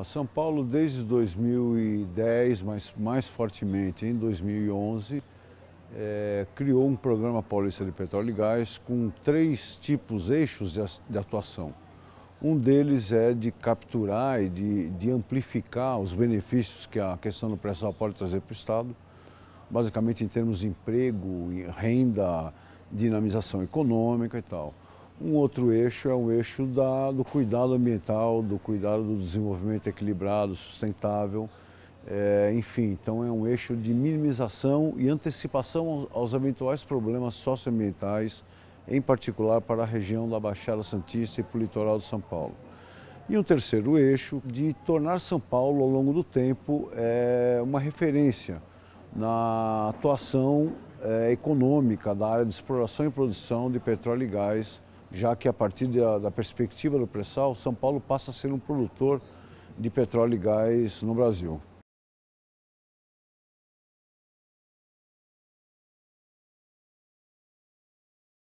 Ah, São Paulo desde 2010, mas mais fortemente em 2011, é, eh, criou um programa paulista de petróleo e gás com três tipos, eixos de, atuação. Um deles é de capturar e de, de amplificar os benefícios que a questão do pré-sal pode trazer para o Estado, basicamente em termos de emprego, renda, dinamização econômica e tal. Um outro eixo é um eixo da, do cuidado ambiental, do cuidado do desenvolvimento equilibrado, sustentável, é, enfim, então é um eixo de minimização e antecipação aos, aos, eventuais problemas socioambientais, em particular para a região da Baixada Santista e para o litoral de São Paulo. E um terceiro eixo de tornar São Paulo, ao longo do tempo, é, uma referência na atuação é, econômica da área de exploração e produção de petróleo e gás já que a partir da, da perspectiva do pré-sal, São Paulo passa a ser um produtor de petróleo e gás no Brasil.